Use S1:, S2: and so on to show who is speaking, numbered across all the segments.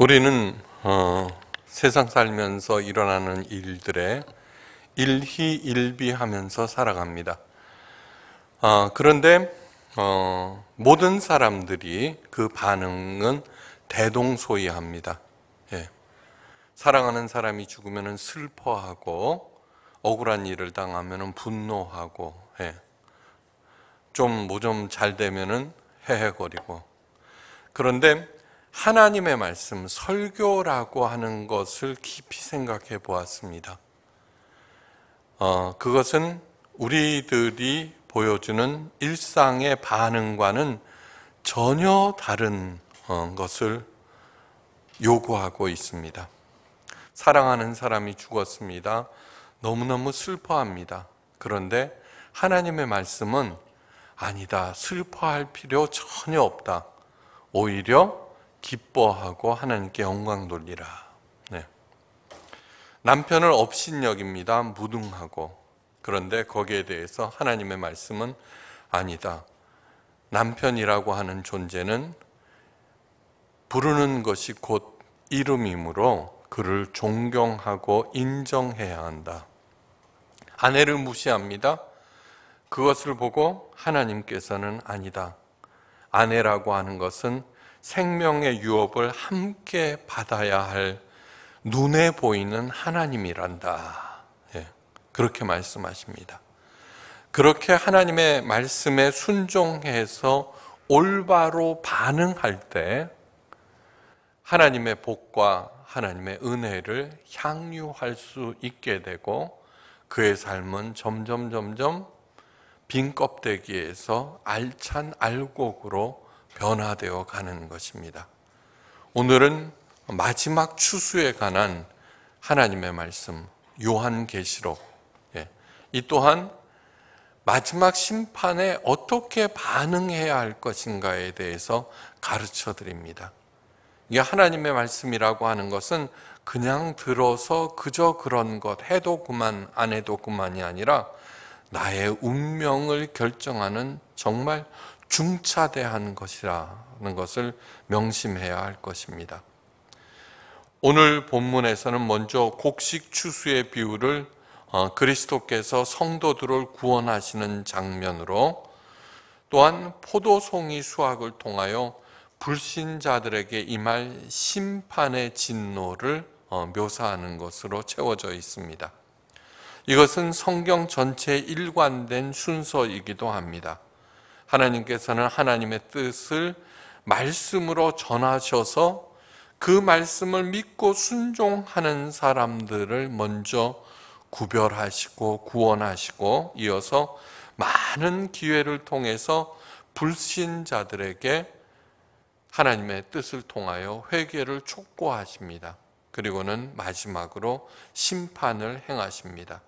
S1: 우리는 어, 세상 살면서 일어나는 일들에 일희일비하면서 살아갑니다. 어, 그런데 어, 모든 사람들이 그 반응은 대동소이합니다. 예. 사랑하는 사람이 죽으면 슬퍼하고 억울한 일을 당하면 분노하고 예. 좀뭐 좀 잘되면 헤헤거리고 그런데 하나님의 말씀, 설교라고 하는 것을 깊이 생각해 보았습니다. 어, 그것은 우리들이 보여주는 일상의 반응과는 전혀 다른 어, 것을 요구하고 있습니다. 사랑하는 사람이 죽었습니다. 너무너무 슬퍼합니다. 그런데 하나님의 말씀은 아니다. 슬퍼할 필요 전혀 없다. 오히려 기뻐하고 하나님께 영광 돌리라. 네. 남편을 업신여깁니다. 무등하고. 그런데 거기에 대해서 하나님의 말씀은 아니다. 남편이라고 하는 존재는 부르는 것이 곧 이름이므로 그를 존경하고 인정해야 한다. 아내를 무시합니다. 그것을 보고 하나님께서는 아니다. 아내라고 하는 것은 생명의 유업을 함께 받아야 할 눈에 보이는 하나님이란다. 예, 그렇게 말씀하십니다. 그렇게 하나님의 말씀에 순종해서 올바로 반응할 때 하나님의 복과 하나님의 은혜를 향유할 수 있게 되고 그의 삶은 점점 점점 빈 껍데기에서 알찬 알곡으로 변화되어 가는 것입니다. 오늘은 마지막 추수에 관한 하나님의 말씀 요한계시록 예. 이 또한 마지막 심판에 어떻게 반응해야 할 것인가에 대해서 가르쳐 드립니다. 이게 하나님의 말씀이라고 하는 것은 그냥 들어서 그저 그런 것 해도 그만 안 해도 그만이 아니라 나의 운명을 결정하는 정말 중차대한 것이라는 것을 명심해야 할 것입니다. 오늘 본문에서는 먼저 곡식 추수의 비유를 어, 그리스도께서 성도들을 구원하시는 장면으로 또한 포도송이 수확을 통하여 불신자들에게 임할 심판의 진노를 어, 묘사하는 것으로 채워져 있습니다. 이것은 성경 전체에 일관된 순서이기도 합니다. 하나님께서는 하나님의 뜻을 말씀으로 전하셔서 그 말씀을 믿고 순종하는 사람들을 먼저 구별하시고 구원하시고 이어서 많은 기회를 통해서 불신자들에게 하나님의 뜻을 통하여 회개를 촉구하십니다. 그리고는 마지막으로 심판을 행하십니다.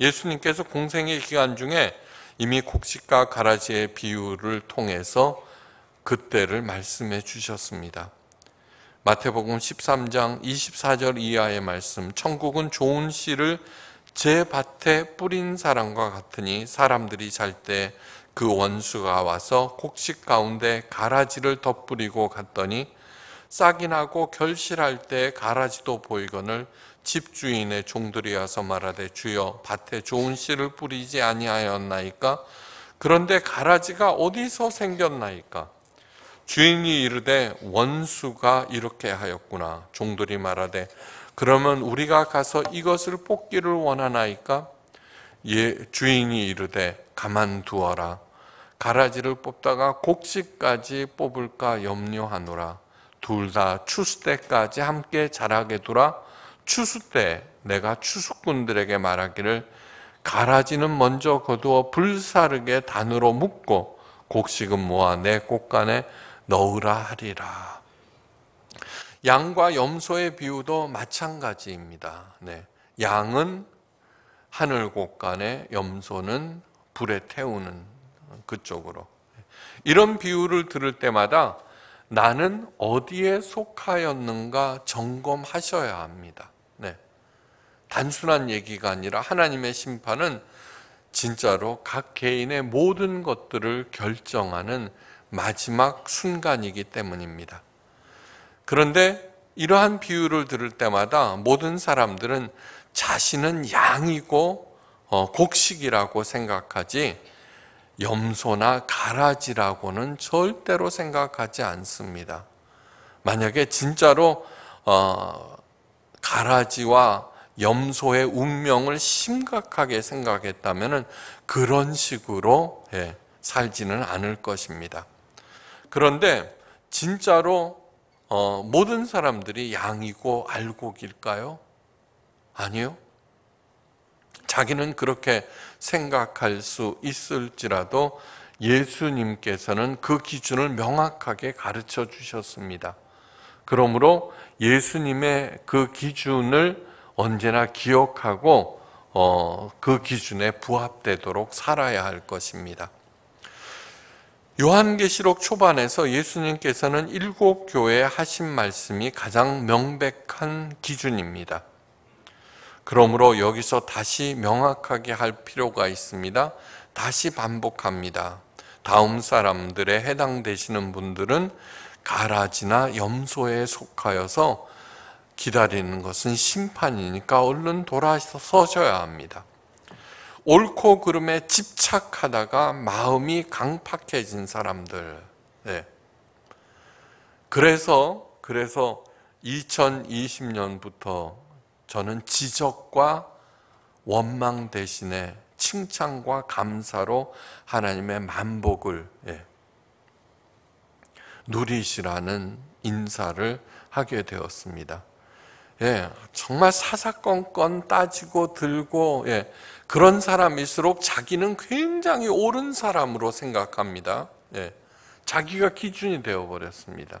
S1: 예수님께서 공생의 기간 중에 이미 곡식과 가라지의 비유를 통해서 그때를 말씀해 주셨습니다. 마태복음 13장 24절 이하의 말씀, 천국은 좋은 씨를 제 밭에 뿌린 사람과 같으니 사람들이 잘 때 그 원수가 와서 곡식 가운데 가라지를 덧뿌리고 갔더니 싹이 나고 결실할 때 가라지도 보이거늘 집주인의 종들이 와서 말하되 주여 밭에 좋은 씨를 뿌리지 아니하였나이까 그런데 가라지가 어디서 생겼나이까 주인이 이르되 원수가 이렇게 하였구나 종들이 말하되 그러면 우리가 가서 이것을 뽑기를 원하나이까 예, 주인이 이르되 가만두어라 가라지를 뽑다가 곡식까지 뽑을까 염려하노라 둘 다 추수 때까지 함께 자라게 두라 추수 때 내가 추수꾼들에게 말하기를 가라지는 먼저 거두어 불사르게 단으로 묶고 곡식은 모아 내 곳간에 넣으라 하리라. 양과 염소의 비유도 마찬가지입니다. 네. 양은 하늘 곳간에 염소는 불에 태우는 그쪽으로. 이런 비유를 들을 때마다 나는 어디에 속하였는가 점검하셔야 합니다. 단순한 얘기가 아니라 하나님의 심판은 진짜로 각 개인의 모든 것들을 결정하는 마지막 순간이기 때문입니다. 그런데 이러한 비유를 들을 때마다 모든 사람들은 자신은 양이고 어, 곡식이라고 생각하지 염소나 가라지라고는 절대로 생각하지 않습니다. 만약에 진짜로 어, 가라지와 염소의 운명을 심각하게 생각했다면 그런 식으로 예, 살지는 않을 것입니다. 그런데 진짜로 어, 모든 사람들이 양이고 알곡일까요? 아니요. 자기는 그렇게 생각할 수 있을지라도 예수님께서는 그 기준을 명확하게 가르쳐 주셨습니다. 그러므로 예수님의 그 기준을 언제나 기억하고 어, 그 기준에 부합되도록 살아야 할 것입니다. 요한계시록 초반에서 예수님께서는 일곱 교회에 하신 말씀이 가장 명백한 기준입니다. 그러므로 여기서 다시 명확하게 할 필요가 있습니다. 다시 반복합니다. 다음 사람들에 해당되시는 분들은 가라지나 염소에 속하여서 기다리는 것은 심판이니까 얼른 돌아서셔야 합니다. 옳고 그름에 집착하다가 마음이 강팍해진 사람들. 네. 그래서 그래서 2020년부터 저는 지적과 원망 대신에 칭찬과 감사로 하나님의 만복을 예, 누리시라는 인사를 하게 되었습니다. 예, 정말 사사건건 따지고 들고 예, 그런 사람일수록 자기는 굉장히 옳은 사람으로 생각합니다. 예, 자기가 기준이 되어 버렸습니다.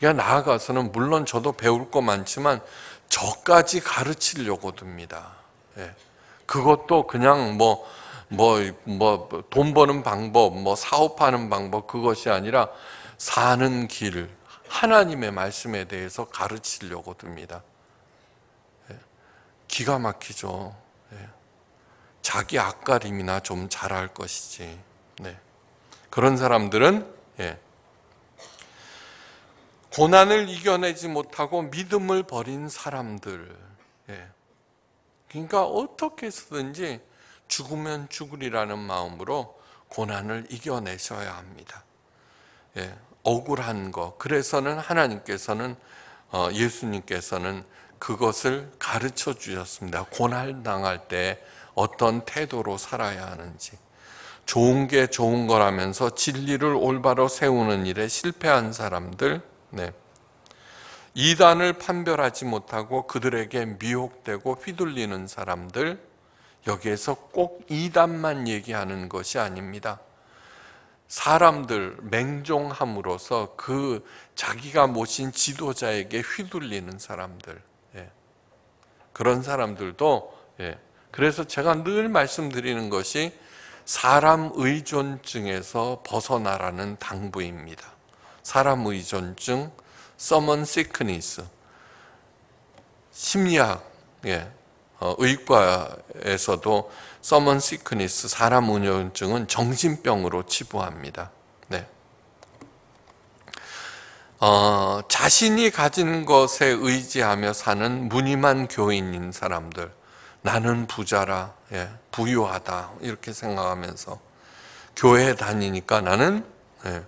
S1: 그러니까 나아가서는 물론 저도 배울 거 많지만 저까지 가르치려고 듭니다. 예, 그것도 그냥 뭐 뭐, 뭐, 돈 버는 방법, 뭐, 사업하는 방법, 그것이 아니라, 사는 길, 하나님의 말씀에 대해서 가르치려고 듭니다. 예. 기가 막히죠. 예. 자기 앞가림이나 좀 잘할 것이지. 네. 그런 사람들은 예. 고난을 이겨내지 못하고 믿음을 버린 사람들. 그러니까 어떻게 해서든지 죽으면 죽으리라는 마음으로 고난을 이겨내셔야 합니다. 억울한 것. 그래서는 하나님께서는 어, 예수님께서는 그것을 가르쳐 주셨습니다. 고난 당할 때 어떤 태도로 살아야 하는지. 좋은 게 좋은 거라면서 진리를 올바로 세우는 일에 실패한 사람들, 네. 이단을 판별하지 못하고 그들에게 미혹되고 휘둘리는 사람들, 여기에서 꼭 이단만 얘기하는 것이 아닙니다. 사람들 맹종함으로써 그 자기가 모신 지도자에게 휘둘리는 사람들 예. 그런 사람들도 예. 그래서 제가 늘 말씀드리는 것이 사람 의존증에서 벗어나라는 당부입니다. 사람 의존증, 서먼 시크니스, 심리학 예. 어, 의과에서도 서먼 시크니스 사람 우울증은 정신병으로 치부합니다. 네. 어, 자신이 가진 것에 의지하며 사는 무늬만 교인인 사람들 나는 부자라 예, 부유하다 이렇게 생각하면서 교회 다니니까 나는 예,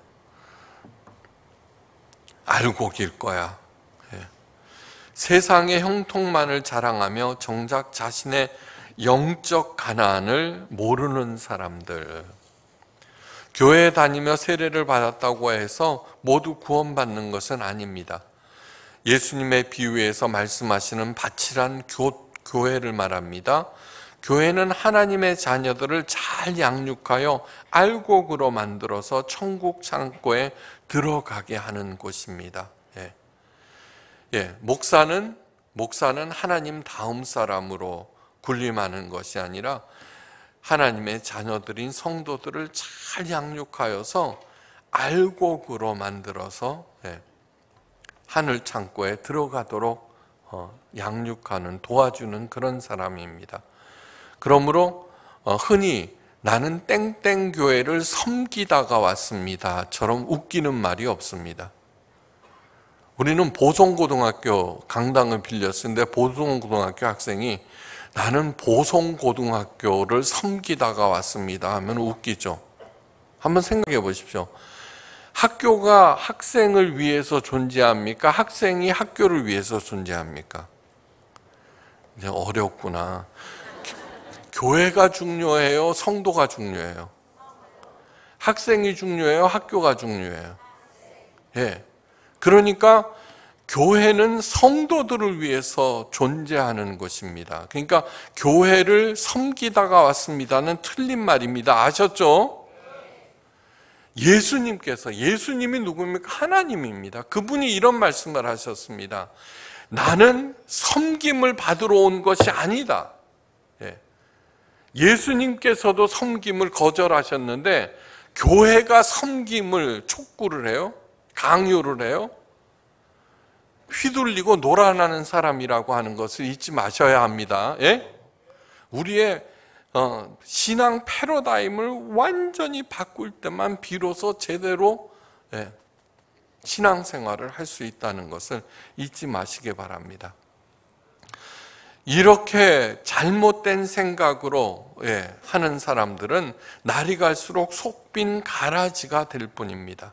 S1: 알고 길 거야 예. 세상의 형통만을 자랑하며 정작 자신의 영적 가난을 모르는 사람들. 교회 다니며 세례를 받았다고 해서 모두 구원받는 것은 아닙니다. 예수님의 비유에서 말씀하시는 바치란 교, 교회를 말합니다. 교회는 하나님의 자녀들을 잘 양육하여 알곡으로 만들어서 천국 창고에 들어가게 하는 곳입니다. 예. 예. 목사는 목사는 하나님 다음 사람으로 군림하는 것이 아니라 하나님의 자녀들인 성도들을 잘 양육하여서 알곡으로 만들어서 예, 하늘 창고에 들어가도록 어, 양육하는 도와주는 그런 사람입니다. 그러므로 어, 흔히 나는 땡땡 교회를 섬기다가 왔습니다처럼 웃기는 말이 없습니다. 우리는 보성고등학교 강당을 빌렸는데 보성고등학교 학생이 나는 보성고등학교를 섬기다가 왔습니다 하면 웃기죠. 한번 생각해 보십시오. 학교가 학생을 위해서 존재합니까? 학생이 학교를 위해서 존재합니까? 이제 어렵구나. 교회가 중요해요? 성도가 중요해요? 학생이 중요해요? 학교가 중요해요? 예. 그러니까 교회는 성도들을 위해서 존재하는 것입니다. 그러니까 교회를 섬기다가 왔습니다는 틀린 말입니다. 아셨죠? 예수님께서 예수님이 누구입니까? 하나님입니다. 그분이 이런 말씀을 하셨습니다. 나는 섬김을 받으러 온 것이 아니다. 예. 예수님께서도 섬김을 거절하셨는데 교회가 섬김을 촉구를 해요. 강요를 해요. 휘둘리고 놀아나는 사람이라고 하는 것을 잊지 마셔야 합니다. 예? 우리의 어, 신앙 패러다임을 완전히 바꿀 때만 비로소 제대로 예, 신앙생활을 할 수 있다는 것을 잊지 마시기 바랍니다. 이렇게 잘못된 생각으로 예, 하는 사람들은 날이 갈수록 속빈 가라지가 될 뿐입니다.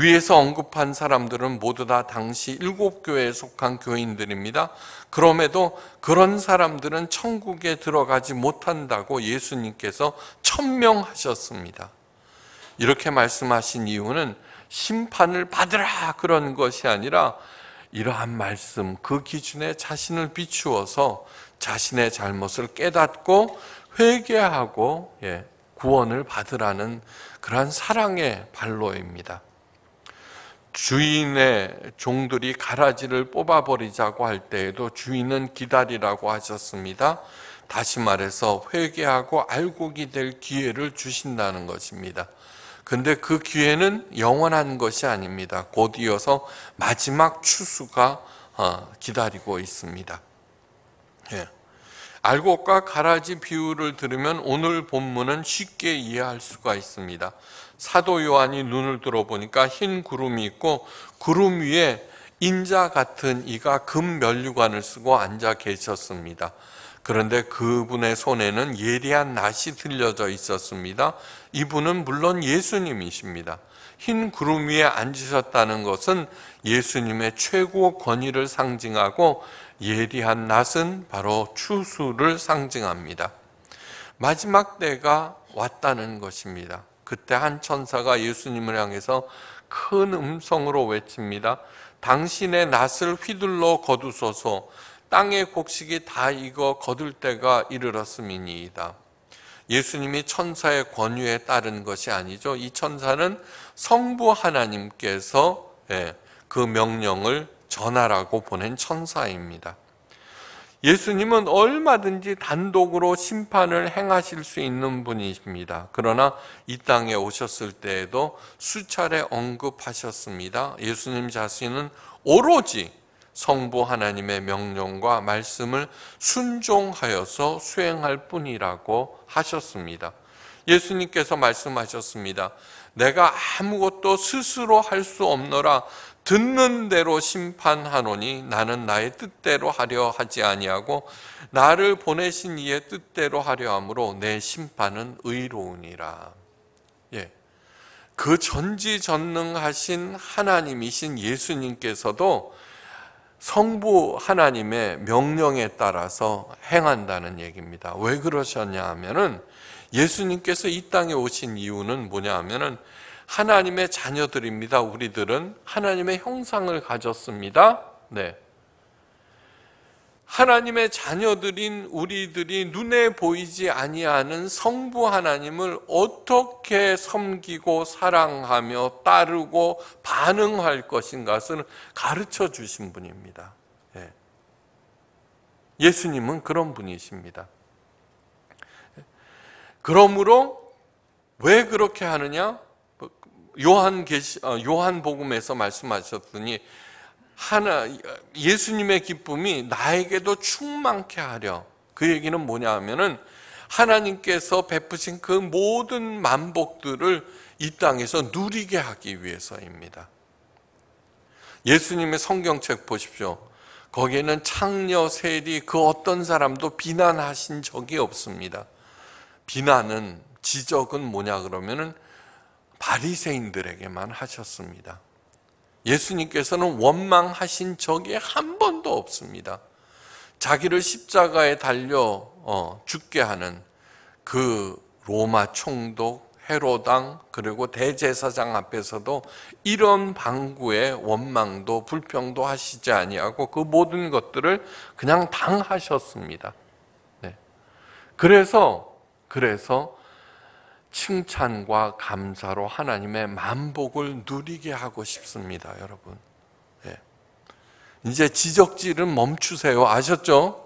S1: 위에서 언급한 사람들은 모두 다 당시 일곱 교회에 속한 교인들입니다. 그럼에도 그런 사람들은 천국에 들어가지 못한다고 예수님께서 천명하셨습니다. 이렇게 말씀하신 이유는 심판을 받으라 그런 것이 아니라 이러한 말씀, 그 기준에 자신을 비추어서 자신의 잘못을 깨닫고 회개하고 예, 구원을 받으라는 그러한 사랑의 발로입니다. 주인의 종들이 가라지를 뽑아버리자고 할 때에도 주인은 기다리라고 하셨습니다. 다시 말해서 회개하고 알곡이 될 기회를 주신다는 것입니다. 근데 그 기회는 영원한 것이 아닙니다. 곧 이어서 마지막 추수가 어, 기다리고 있습니다. 예. 알곡과 가라지 비유를 들으면 오늘 본문은 쉽게 이해할 수가 있습니다. 사도 요한이 눈을 들어보니까 흰 구름이 있고 구름 위에 인자 같은 이가 금 면류관을 쓰고 앉아 계셨습니다. 그런데 그분의 손에는 예리한 낫이 들려져 있었습니다. 이분은 물론 예수님이십니다. 흰 구름 위에 앉으셨다는 것은 예수님의 최고 권위를 상징하고 예리한 낫은 바로 추수를 상징합니다. 마지막 때가 왔다는 것입니다. 그때 한 천사가 예수님을 향해서 큰 음성으로 외칩니다. 당신의 낫을 휘둘러 거두소서 땅의 곡식이 다 익어 거둘 때가 이르렀음이니이다. 예수님이 천사의 권유에 따른 것이 아니죠. 이 천사는 성부 하나님께서 예, 그 명령을 전하라고 보낸 천사입니다. 예수님은 얼마든지 단독으로 심판을 행하실 수 있는 분이십니다. 그러나 이 땅에 오셨을 때에도 수차례 언급하셨습니다. 예수님 자신은 오로지 성부 하나님의 명령과 말씀을 순종하여서 수행할 뿐이라고 하셨습니다. 예수님께서 말씀하셨습니다. 내가 아무것도 스스로 할 수 없노라 듣는 대로 심판하노니 나는 나의 뜻대로 하려 하지 아니하고 나를 보내신 이의 뜻대로 하려 함으로 내 심판은 의로우니라. 예. 그 전지전능하신 하나님이신 예수님께서도 성부 하나님의 명령에 따라서 행한다는 얘기입니다. 왜 그러셨냐 하면은 예수님께서 이 땅에 오신 이유는 뭐냐 하면은 하나님의 자녀들입니다. 우리들은 하나님의 형상을 가졌습니다. 네. 하나님의 자녀들인 우리들이 눈에 보이지 아니하는 성부 하나님을 어떻게 섬기고 사랑하며 따르고 반응할 것인가를 가르쳐 주신 분입니다. 예. 예수님은 그런 분이십니다. 그러므로 왜 그렇게 하느냐? 요한 계시 어, 요한 복음에서 말씀하셨더니 하나 예수님의 기쁨이 나에게도 충만케 하려. 그 얘기는 뭐냐 하면은 하나님께서 베푸신 그 모든 만복들을 이 땅에서 누리게 하기 위해서입니다. 예수님의 성경책 보십시오. 거기에는 창녀, 세리, 그 어떤 사람도 비난하신 적이 없습니다. 비난은, 지적은 뭐냐 그러면은 바리새인들에게만 하셨습니다. 예수님께서는 원망하신 적이 한 번도 없습니다. 자기를 십자가에 달려 어, 죽게 하는 그 로마 총독 헤로당 그리고 대제사장 앞에서도 이런 방구에 원망도 불평도 하시지 아니하고 그 모든 것들을 그냥 당하셨습니다. 네. 그래서 그래서 칭찬과 감사로 하나님의 만복을 누리게 하고 싶습니다, 여러분. 예. 이제 지적질은 멈추세요. 아셨죠?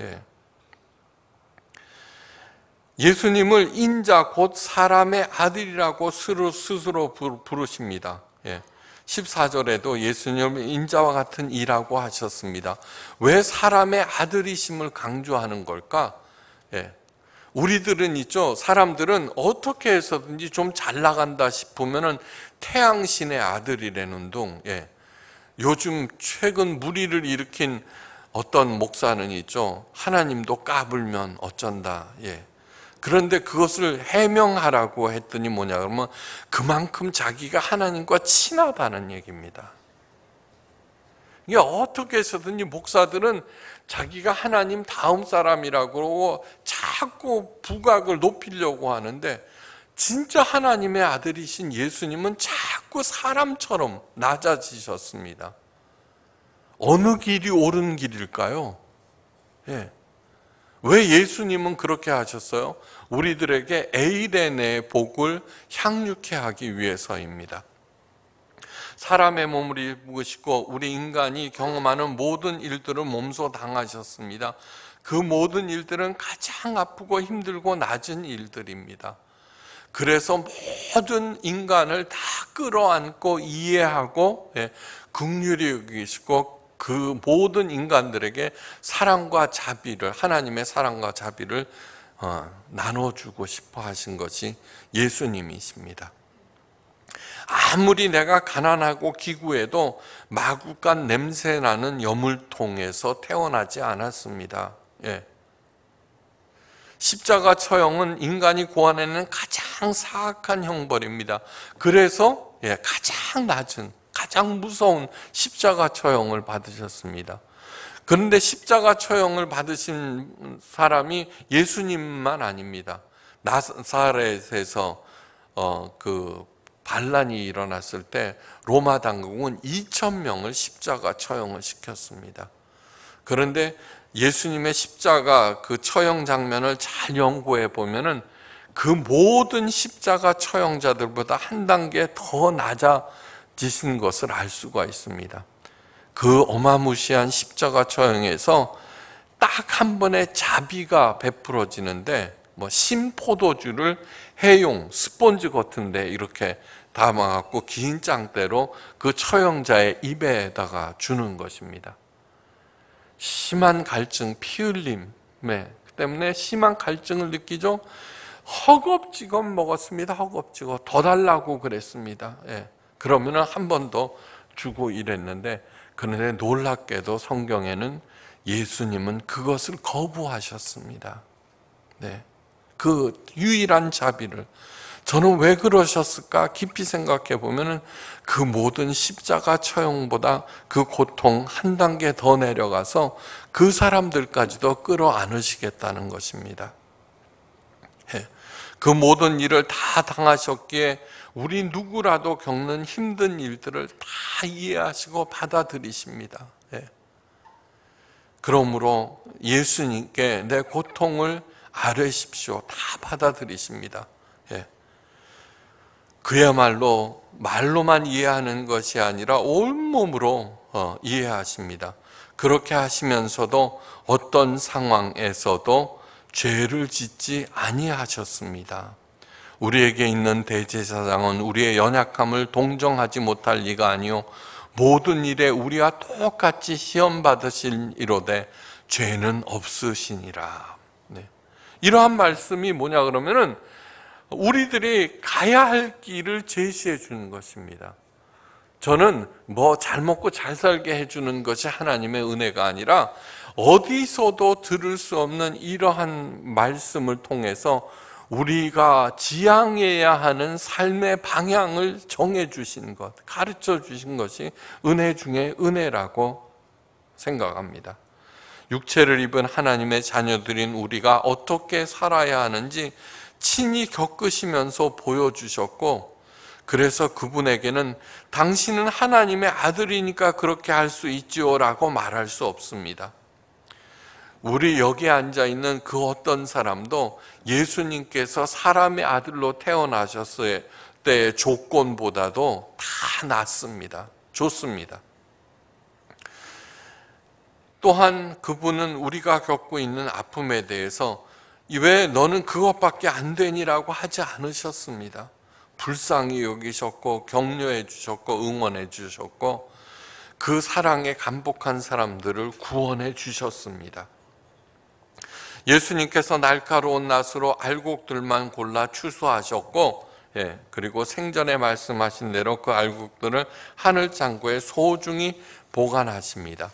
S1: 예. 예수님을 인자 곧 사람의 아들이라고 스스로 부르십니다. 예. 14절에도 예수님을 인자와 같은 이라고 하셨습니다. 왜 사람의 아들이심을 강조하는 걸까? 예. 우리들은 있죠. 사람들은 어떻게 해서든지 좀 잘 나간다 싶으면은 태양신의 아들이라는 둥, 예. 요즘 최근 무리를 일으킨 어떤 목사는 있죠. 하나님도 까불면 어쩐다, 예. 그런데 그것을 해명하라고 했더니 뭐냐 그러면 그만큼 자기가 하나님과 친하다는 얘기입니다. 이게 어떻게 해서든지 목사들은 자기가 하나님 다음 사람이라고 자꾸 부각을 높이려고 하는데 진짜 하나님의 아들이신 예수님은 자꾸 사람처럼 낮아지셨습니다. 어느 길이 옳은 길일까요? 예. 왜 예수님은 그렇게 하셨어요? 우리들에게 에이덴의 복을 향유케 하기 위해서입니다. 사람의 몸을 입고 싶고 우리 인간이 경험하는 모든 일들을 몸소 당하셨습니다. 그 모든 일들은 가장 아프고 힘들고 낮은 일들입니다. 그래서 모든 인간을 다 끌어안고 이해하고 긍휼히 예, 여기시고 그 모든 인간들에게 사랑과 자비를 하나님의 사랑과 자비를 어, 나눠주고 싶어 하신 것이 예수님이십니다. 아무리 내가 가난하고 기구해도 마구간 냄새 나는 여물통에서 태어나지 않았습니다. 예. 십자가 처형은 인간이 고안해낸 가장 사악한 형벌입니다. 그래서 예, 가장 낮은, 가장 무서운 십자가 처형을 받으셨습니다. 그런데 십자가 처형을 받으신 사람이 예수님만 아닙니다. 나사렛에서 어, 그 반란이 일어났을 때 로마 당국은 2천 명을 십자가 처형을 시켰습니다. 그런데 예수님의 십자가 그 처형 장면을 잘 연구해 보면은 그 모든 십자가 처형자들보다 한 단계 더 낮아지신 것을 알 수가 있습니다. 그 어마무시한 십자가 처형에서 딱 한 번의 자비가 베풀어지는데 뭐 심포도주를 해용, 스펀지 같은데 이렇게 담아갖고 긴 짱대로 그 처형자의 입에다가 주는 것입니다. 심한 갈증, 피 흘림에 때문에 심한 갈증을 느끼죠. 허겁지겁 먹었습니다. 허겁지겁 더 달라고 그랬습니다. 예. 그러면은 한 번 더 주고 이랬는데 그런데 놀랍게도 성경에는 예수님은 그것을 거부하셨습니다. 네. 그 유일한 자비를 저는 왜 그러셨을까 깊이 생각해 보면은 그 모든 십자가 처형보다 그 고통 한 단계 더 내려가서 그 사람들까지도 끌어안으시겠다는 것입니다. 예. 그 모든 일을 다 당하셨기에 우리 누구라도 겪는 힘든 일들을 다 이해하시고 받아들이십니다. 예. 그러므로 예수님께 내 고통을 아뢰십시오. 다 받아들이십니다. 예. 그야말로 말로만 이해하는 것이 아니라 온몸으로 어, 이해하십니다. 그렇게 하시면서도 어떤 상황에서도 죄를 짓지 아니하셨습니다. 우리에게 있는 대제사장은 우리의 연약함을 동정하지 못할 리가 아니요 모든 일에 우리와 똑같이 시험 받으실 이로되 죄는 없으시니라. 네. 이러한 말씀이 뭐냐 그러면은 우리들이 가야 할 길을 제시해 주는 것입니다. 저는 뭐 잘 먹고 잘 살게 해주는 것이 하나님의 은혜가 아니라 어디서도 들을 수 없는 이러한 말씀을 통해서 우리가 지향해야 하는 삶의 방향을 정해 주신 것, 가르쳐 주신 것이 은혜 중에 은혜라고 생각합니다. 육체를 입은 하나님의 자녀들인 우리가 어떻게 살아야 하는지 친히 겪으시면서 보여주셨고, 그래서 그분에게는 당신은 하나님의 아들이니까 그렇게 할 수 있지요 라고 말할 수 없습니다. 우리 여기 앉아 있는 그 어떤 사람도 예수님께서 사람의 아들로 태어나셨을 때의 조건보다도 다 낫습니다. 좋습니다. 또한 그분은 우리가 겪고 있는 아픔에 대해서 왜 너는 그것밖에 안 되니라고 하지 않으셨습니다. 불쌍히 여기셨고 격려해 주셨고 응원해 주셨고 그 사랑에 감복한 사람들을 구원해 주셨습니다. 예수님께서 날카로운 낫으로 알곡들만 골라 추수하셨고 예, 그리고 생전에 말씀하신 대로 그 알곡들을 하늘 창고에 소중히 보관하십니다.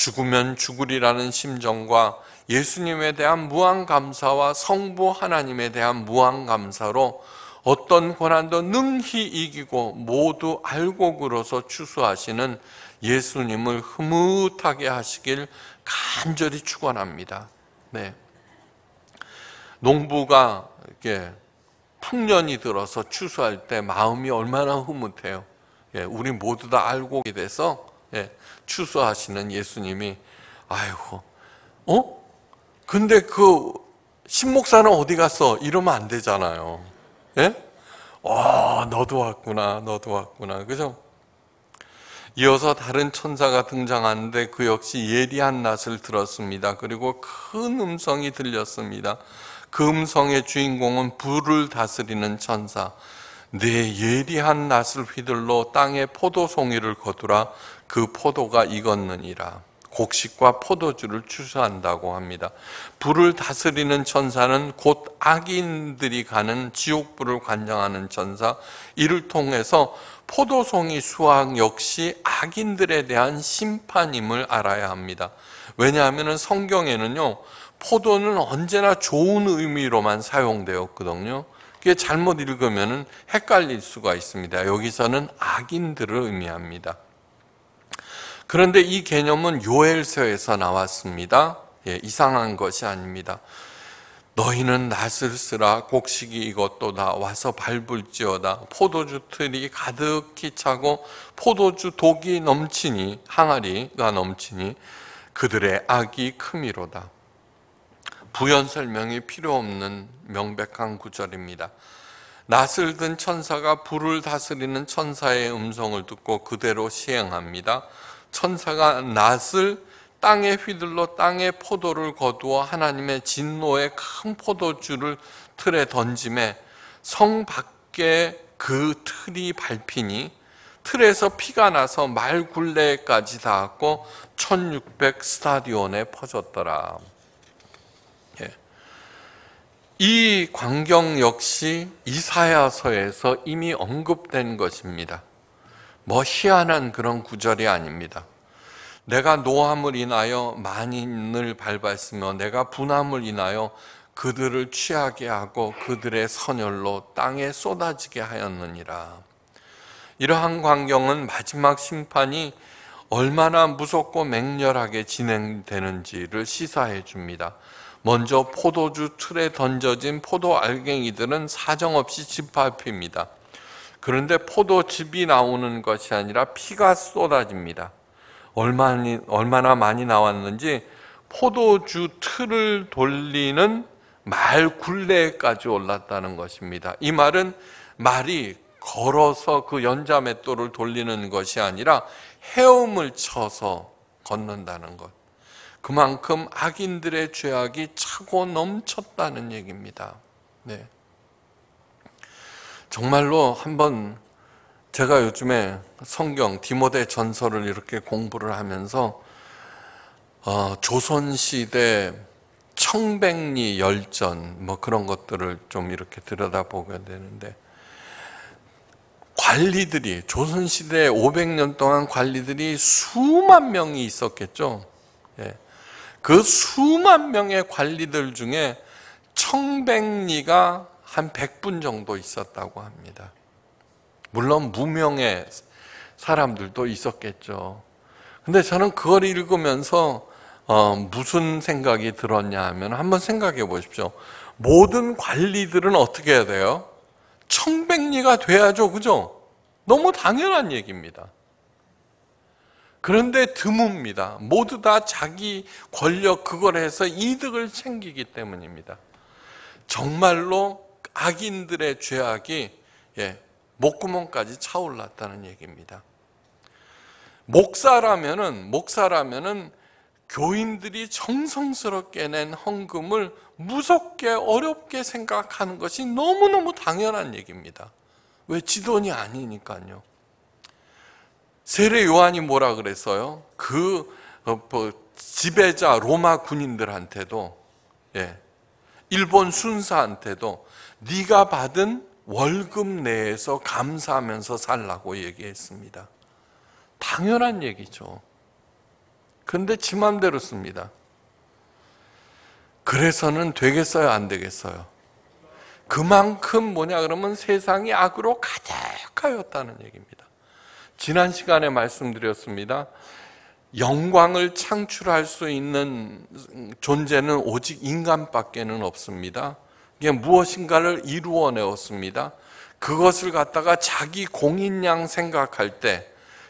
S1: 죽으면 죽으리라는 심정과 예수님에 대한 무한 감사와 성부 하나님에 대한 무한 감사로 어떤 고난도 능히 이기고 모두 알곡으로서 추수하시는 예수님을 흐뭇하게 하시길 간절히 축원합니다. 네. 농부가 이렇게 풍년이 들어서 추수할 때 마음이 얼마나 흐뭇해요. 예, 우리 모두 다 알곡이 돼서 예, 추수하시는 예수님이 아이고 어? 근데 그 신목사는 어디 갔어? 이러면 안 되잖아요. 예? 와, 아, 너도 왔구나. 너도 왔구나. 그죠? 이어서 다른 천사가 등장하는데 그 역시 예리한 낫을 들었습니다. 그리고 큰 음성이 들렸습니다. 그 음성의 주인공은 불을 다스리는 천사. 내 네 예리한 낫을 휘둘러 땅에 포도송이를 거두라 그 포도가 익었느니라. 곡식과 포도주를 추수한다고 합니다. 불을 다스리는 천사는 곧 악인들이 가는 지옥불을 관장하는 천사, 이를 통해서 포도송이 수확 역시 악인들에 대한 심판임을 알아야 합니다. 왜냐하면 성경에는요, 포도는 언제나 좋은 의미로만 사용되었거든요. 그게 잘못 읽으면 헷갈릴 수가 있습니다. 여기서는 악인들을 의미합니다. 그런데 이 개념은 요엘서에서 나왔습니다. 예, 이상한 것이 아닙니다. 너희는 낫을 쓰라 곡식이 이것도 다 와서 밟을지어다 포도주 틀이 가득히 차고 포도주 독이 넘치니 항아리가 넘치니 그들의 악이 크미로다 부연 설명이 필요 없는 명백한 구절입니다. 낫을 든 천사가 불을 다스리는 천사의 음성을 듣고 그대로 시행합니다. 천사가 낫을 땅에 휘둘러 땅에 포도를 거두어 하나님의 진노의 큰 포도주를 틀에 던짐에 성 밖에 그 틀이 밟히니 틀에서 피가 나서 말굴레까지 닿았고 1600 스타디온에 퍼졌더라. 이 광경 역시 이사야서에서 이미 언급된 것입니다. 뭐 희한한 그런 구절이 아닙니다. 내가 노함을 인하여 만인을 밟았으며 내가 분함을 인하여 그들을 취하게 하고 그들의 선열로 땅에 쏟아지게 하였느니라. 이러한 광경은 마지막 심판이 얼마나 무섭고 맹렬하게 진행되는지를 시사해 줍니다. 먼저 포도주 틀에 던져진 포도 알갱이들은 사정없이 집합입니다 그런데 포도즙이 나오는 것이 아니라 피가 쏟아집니다. 얼마나 많이 나왔는지 포도주 틀을 돌리는 말 굴레까지 올랐다는 것입니다. 이 말은 말이 걸어서 그 연자맷돌을 돌리는 것이 아니라 헤엄을 쳐서 걷는다는 것. 그만큼 악인들의 죄악이 차고 넘쳤다는 얘기입니다. 네. 정말로 한번 제가 요즘에 성경 디모데 전서를 이렇게 공부를 하면서 어, 조선시대 청백리 열전 뭐 그런 것들을 좀 이렇게 들여다보게 되는데 관리들이 조선시대 500년 동안 관리들이 수만 명이 있었겠죠. 예. 그 수만 명의 관리들 중에 청백리가 한 100분 정도 있었다고 합니다. 물론 무명의 사람들도 있었겠죠. 근데 저는 그걸 읽으면서 어, 무슨 생각이 들었냐 하면 한번 생각해 보십시오. 모든 관리들은 어떻게 해야 돼요? 청백리가 돼야죠. 그죠? 너무 당연한 얘기입니다. 그런데 드뭅니다. 모두 다 자기 권력 그걸 해서 이득을 챙기기 때문입니다. 정말로 악인들의 죄악이 예, 목구멍까지 차올랐다는 얘기입니다. 목사라면은 목사라면은 교인들이 정성스럽게 낸 헌금을 무섭게 어렵게 생각하는 것이 너무너무 당연한 얘기입니다. 왜 지돈이 아니니까요. 세례 요한이 뭐라 그랬어요? 그 어, 뭐, 지배자 로마 군인들한테도 예, 일본 순사한테도 네가 받은 월급 내에서 감사하면서 살라고 얘기했습니다. 당연한 얘기죠. 근데 지 맘대로 씁니다. 그래서는 되겠어요, 안 되겠어요? 그만큼 뭐냐 그러면 세상이 악으로 가득하였다는 얘기입니다. 지난 시간에 말씀드렸습니다. 영광을 창출할 수 있는 존재는 오직 인간밖에는 없습니다. 이게 무엇인가를 이루어 내었습니다. 그것을 갖다가 자기 공인양 생각할 때,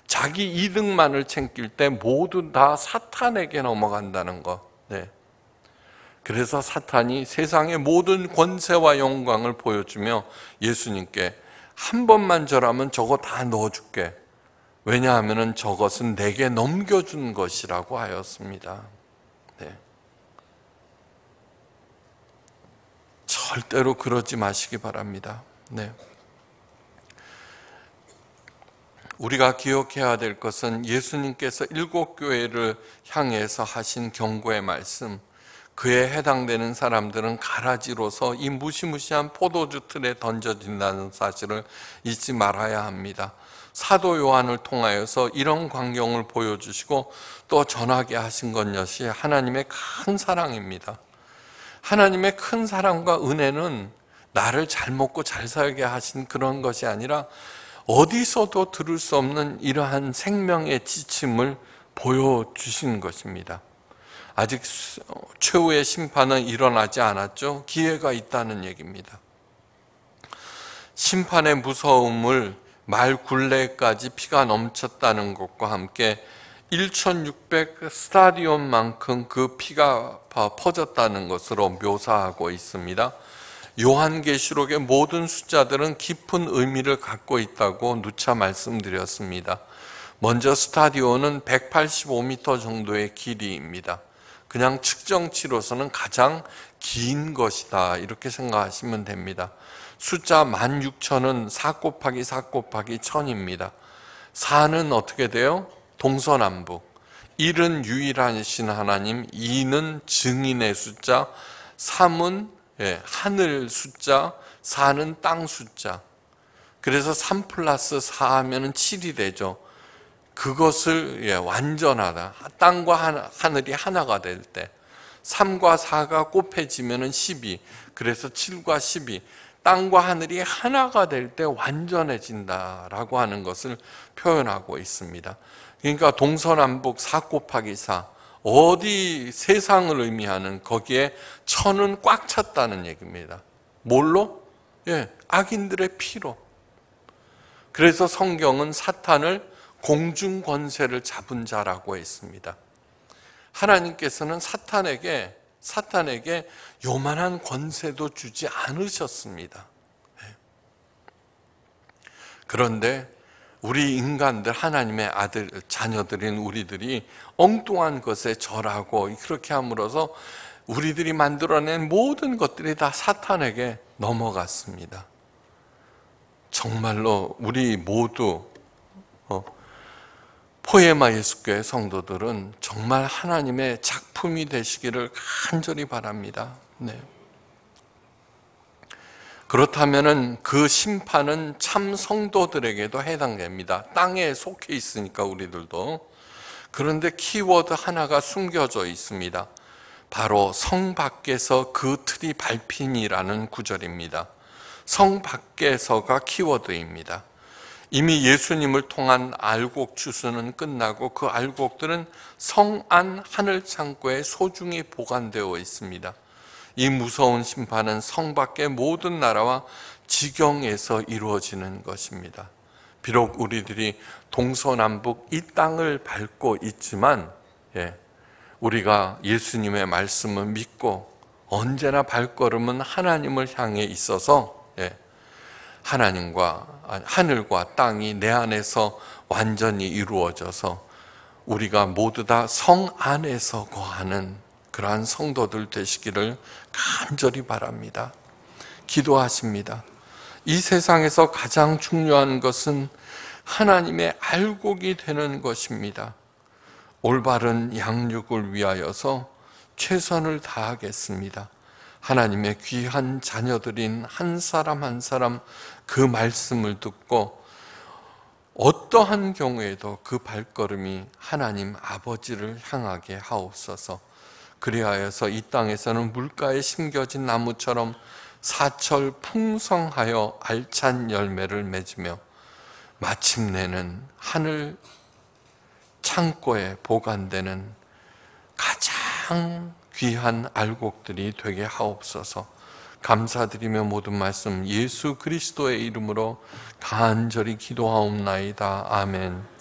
S1: 자기 이득만을 챙길 때 모두 다 사탄에게 넘어간다는 것. 네. 그래서 사탄이 세상의 모든 권세와 영광을 보여주며 예수님께 한 번만 절하면 저거 다 넣어줄게. 왜냐하면 저것은 내게 넘겨준 것이라고 하였습니다. 네. 절대로 그러지 마시기 바랍니다. 네. 우리가 기억해야 될 것은 예수님께서 일곱 교회를 향해서 하신 경고의 말씀, 그에 해당되는 사람들은 가라지로서 이 무시무시한 포도주 틀에 던져진다는 사실을 잊지 말아야 합니다. 사도 요한을 통하여서 이런 광경을 보여주시고 또 전하게 하신 것 역시 하나님의 큰 사랑입니다. 하나님의 큰 사랑과 은혜는 나를 잘 먹고 잘 살게 하신 그런 것이 아니라 어디서도 들을 수 없는 이러한 생명의 지침을 보여주신 것입니다. 아직 최후의 심판은 일어나지 않았죠. 기회가 있다는 얘기입니다. 심판의 무서움을 말 굴레까지 피가 넘쳤다는 것과 함께 1600 스타디온만큼 그 피가 퍼졌다는 것으로 묘사하고 있습니다. 요한계시록의 모든 숫자들은 깊은 의미를 갖고 있다고 누차 말씀드렸습니다. 먼저 스타디온은 185m 정도의 길이입니다. 그냥 측정치로서는 가장 긴 것이다. 이렇게 생각하시면 됩니다. 숫자 16,000은 4 곱하기 4 곱하기 1000입니다. 4는 어떻게 돼요? 동서남북. 1은 유일하신 하나님, 2는 증인의 숫자, 3은 예, 하늘 숫자, 4는 땅 숫자. 그래서 3 플러스 4 하면 7이 되죠. 그것을 예, 완전하다. 땅과 하늘이 하나가 될 때. 3과 4가 곱해지면 12. 그래서 7과 12. 땅과 하늘이 하나가 될 때 완전해진다라고 하는 것을 표현하고 있습니다. 그러니까 동서남북 4 곱하기 4 어디 세상을 의미하는 거기에 천은 꽉 찼다는 얘기입니다. 뭘로? 예, 악인들의 피로. 그래서 성경은 사탄을 공중 권세를 잡은 자라고 했습니다. 하나님께서는 사탄에게 사탄에게 요만한 권세도 주지 않으셨습니다. 네. 그런데 우리 인간들 하나님의 아들 자녀들인 우리들이 엉뚱한 것에 절하고 그렇게 함으로써 우리들이 만들어낸 모든 것들이 다 사탄에게 넘어갔습니다. 정말로 우리 모두 어, 포에마 예수교회 성도들은 정말 하나님의 작품이 되시기를 간절히 바랍니다. 네. 그렇다면그 심판은 참 성도들에게도 해당됩니다. 땅에 속해 있으니까 우리들도. 그런데 키워드 하나가 숨겨져 있습니다. 바로 성 밖에서 그 틀이 밟히니라는 구절입니다. 성 밖에서가 키워드입니다. 이미 예수님을 통한 알곡 추수는 끝나고 그 알곡들은 성 안 하늘 창고에 소중히 보관되어 있습니다. 이 무서운 심판은 성 밖의 모든 나라와 지경에서 이루어지는 것입니다. 비록 우리들이 동서남북 이 땅을 밟고 있지만 예, 우리가 예수님의 말씀을 믿고 언제나 발걸음은 하나님을 향해 있어서 예, 하나님과 아, 하늘과 땅이 내 안에서 완전히 이루어져서 우리가 모두 다 성 안에서 거하는 그러한 성도들 되시기를 간절히 바랍니다. 기도하십니다. 이 세상에서 가장 중요한 것은 하나님의 알곡이 되는 것입니다. 올바른 양육을 위하여서 최선을 다하겠습니다. 하나님의 귀한 자녀들인 한 사람 한 사람 그 말씀을 듣고 어떠한 경우에도 그 발걸음이 하나님 아버지를 향하게 하옵소서. 그리하여서 이 땅에서는 물가에 심겨진 나무처럼 사철 풍성하여 알찬 열매를 맺으며 마침내는 하늘 창고에 보관되는 가장 귀한 알곡들이 되게 하옵소서. 감사드리며 모든 말씀 예수 그리스도의 이름으로 간절히 기도하옵나이다. 아멘.